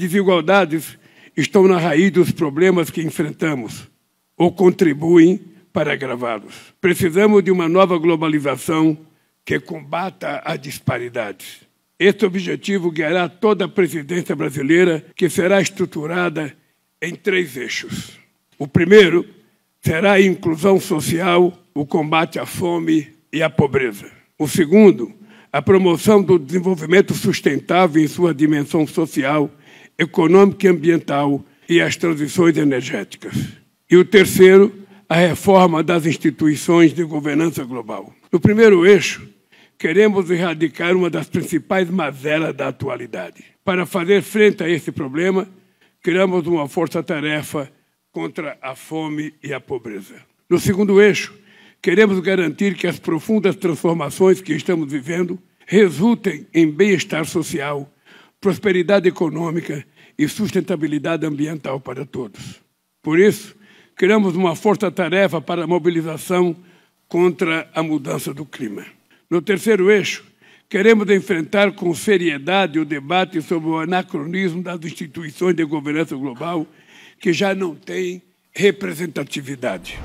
desigualdades estão na raiz dos problemas que enfrentamos ou contribuem para agravá-los. Precisamos de uma nova globalização que combata as disparidades. Este objetivo guiará toda a presidência brasileira, que será estruturada em três eixos. O primeiro será a inclusão social, o combate à fome e à pobreza. O segundo, a promoção do desenvolvimento sustentável em sua dimensão social econômica e ambiental e as transições energéticas. E o terceiro, a reforma das instituições de governança global. No primeiro eixo, queremos erradicar uma das principais mazelas da atualidade. Para fazer frente a esse problema, criamos uma força-tarefa contra a fome e a pobreza. No segundo eixo, queremos garantir que as profundas transformações que estamos vivendo resultem em bem-estar social prosperidade econômica e sustentabilidade ambiental para todos. Por isso, criamos uma força-tarefa para a mobilização contra a mudança do clima. No terceiro eixo, queremos enfrentar com seriedade o debate sobre o anacronismo das instituições de governança global que já não têm representatividade.